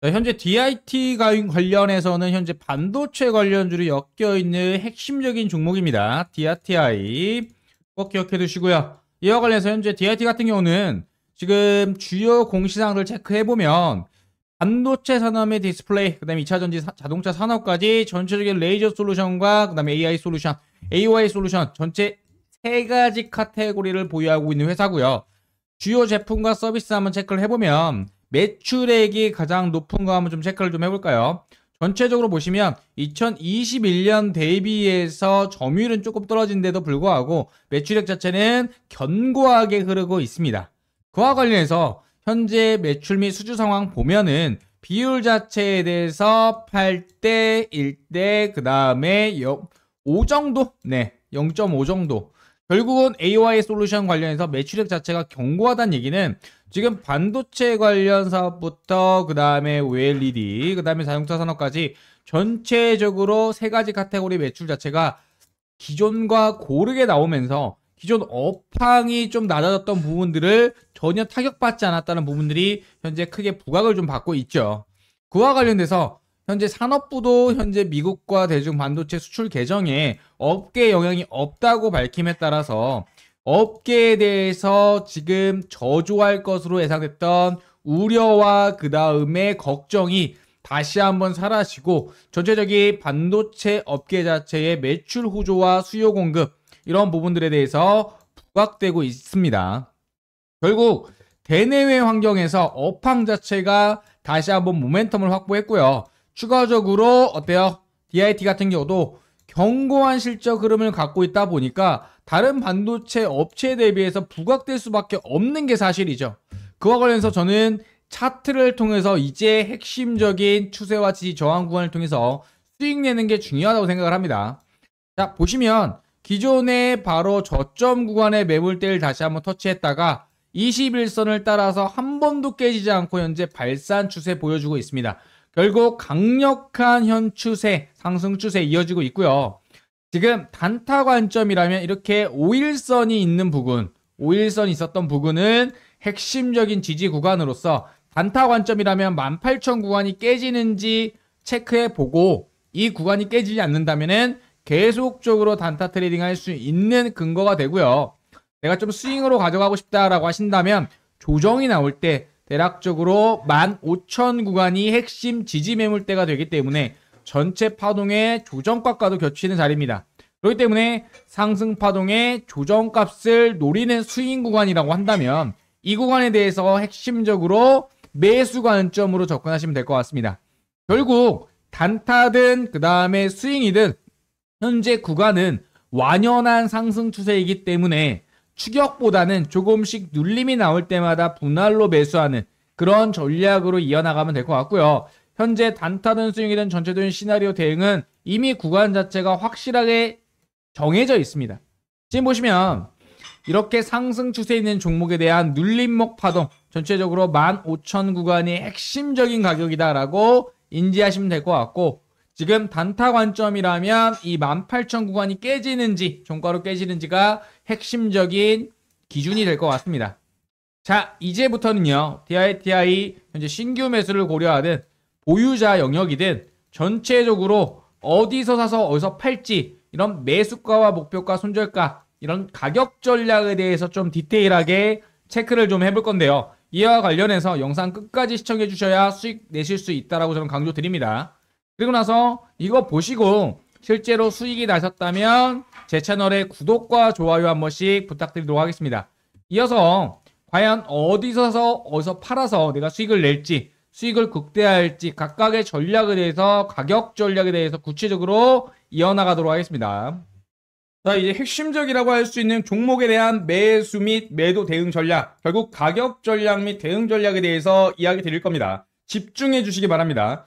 그러니까 현재 DIT 관련해서는 현재 반도체 관련주로 엮여있는 핵심적인 종목입니다. DITI 꼭 기억해 두시고요. 이와 관련해서 현재 DIT 같은 경우는 지금 주요 공시상을 체크해보면 반도체 산업의 디스플레이, 그 다음에 2차전지 사, 자동차 산업까지 전체적인 레이저 솔루션과 그 다음에 AI 솔루션, a i 솔루션 전체 세 가지 카테고리를 보유하고 있는 회사고요. 주요 제품과 서비스 한번 체크를 해보면 매출액이 가장 높은 거 한번 좀 체크를 좀 해볼까요? 전체적으로 보시면 2021년 대비해서 점유율은 조금 떨어진데도 불구하고 매출액 자체는 견고하게 흐르고 있습니다. 그와 관련해서 현재 매출 및 수주 상황 보면은 비율 자체에 대해서 8대 1대 그 다음에 5 정도? 네, 0.5 정도. 결국은 a i 솔루션 관련해서 매출액 자체가 견고하다는 얘기는 지금 반도체 관련 사업부터 그 다음에 OLED 그 다음에 자동차 산업까지 전체적으로 세 가지 카테고리 매출 자체가 기존과 고르게 나오면서 기존 업황이 좀 낮아졌던 부분들을 전혀 타격받지 않았다는 부분들이 현재 크게 부각을 좀 받고 있죠. 그와 관련돼서 현재 산업부도 현재 미국과 대중 반도체 수출 개정에 업계 영향이 없다고 밝힘에 따라서 업계에 대해서 지금 저조할 것으로 예상됐던 우려와 그 다음에 걱정이 다시 한번 사라지고 전체적인 반도체 업계 자체의 매출 호조와 수요 공급 이런 부분들에 대해서 부각되고 있습니다. 결국 대내외 환경에서 업황 자체가 다시 한번 모멘텀을 확보했고요. 추가적으로 어때요? DIT 같은 경우도 견고한 실적 흐름을 갖고 있다 보니까 다른 반도체 업체에 대비해서 부각될 수밖에 없는 게 사실이죠. 그와 관련해서 저는 차트를 통해서 이제 핵심적인 추세와 지지 저항 구간을 통해서 수익 내는 게 중요하다고 생각을 합니다. 자, 보시면 기존에 바로 저점 구간의 매물대를 다시 한번 터치했다가 21선을 따라서 한 번도 깨지지 않고 현재 발산 추세 보여주고 있습니다. 결국 강력한 현 추세, 상승 추세 이어지고 있고요. 지금 단타 관점이라면 이렇게 5일선이 있는 부분, 5일선이 있었던 부분은 핵심적인 지지 구간으로서 단타 관점이라면 18,000 구간이 깨지는지 체크해 보고 이 구간이 깨지지 않는다면 계속적으로 단타 트레이딩 할 수 있는 근거가 되고요. 내가 좀 스윙으로 가져가고 싶다라고 하신다면 조정이 나올 때 대략적으로 15,000 구간이 핵심 지지 매물대가 되기 때문에 전체 파동의 조정값과도 겹치는 자리입니다. 그렇기 때문에 상승 파동의 조정값을 노리는 스인 구간이라고 한다면 이 구간에 대해서 핵심적으로 매수 관점으로 접근하시면 될 것 같습니다. 결국 단타든 그 다음에 스윙이든 현재 구간은 완연한 상승 추세이기 때문에 추격보다는 조금씩 눌림이 나올 때마다 분할로 매수하는 그런 전략으로 이어나가면 될 것 같고요. 현재 단타든 스윙이든 전체적인 시나리오 대응은 이미 구간 자체가 확실하게 정해져 있습니다. 지금 보시면 이렇게 상승 추세에 있는 종목에 대한 눌림목 파동 전체적으로 15,000 구간이 핵심적인 가격이다라고 인지하시면 될 것 같고 지금 단타 관점이라면 이 18,000구간이 깨지는지 종가로 깨지는지가 핵심적인 기준이 될 것 같습니다. 자 이제부터는요 DITI 현재 신규 매수를 고려하든 보유자 영역이든 전체적으로 어디서 사서 어디서 팔지 이런 매수가와 목표가 손절가 이런 가격 전략에 대해서 좀 디테일하게 체크를 좀 해볼 건데요. 이와 관련해서 영상 끝까지 시청해 주셔야 수익 내실 수 있다라고 저는 강조드립니다. 그리고 나서 이거 보시고 실제로 수익이 나셨다면 제채널에 구독과 좋아요 한 번씩 부탁드리도록 하겠습니다. 이어서 과연 어디서 서 어디서 팔아서 내가 수익을 낼지 수익을 극대화할지 각각의 전략에 대해서 가격 전략에 대해서 구체적으로 이어나가도록 하겠습니다. 자 이제 핵심적이라고 할 수 있는 종목에 대한 매수 및 매도 대응 전략 결국 가격 전략 및 대응 전략에 대해서 이야기 드릴 겁니다. 집중해 주시기 바랍니다.